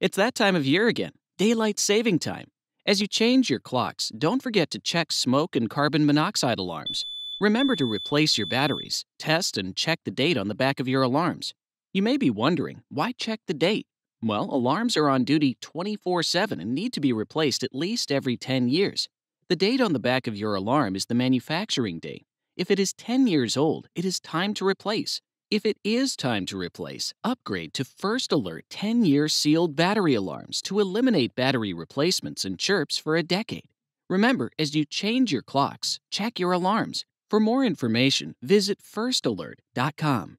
It's that time of year again, daylight saving time. As you change your clocks, don't forget to check smoke and carbon monoxide alarms. Remember to replace your batteries, test and check the date on the back of your alarms. You may be wondering, why check the date? Well, alarms are on duty 24 7 and need to be replaced at least every 10 years. The date on the back of your alarm is the manufacturing date. If it is 10 years old, it is time to replace. If it is time to replace, upgrade to First Alert 10 year sealed battery alarms to eliminate battery replacements and chirps for a decade. Remember, as you change your clocks, check your alarms. For more information, visit firstalert.com.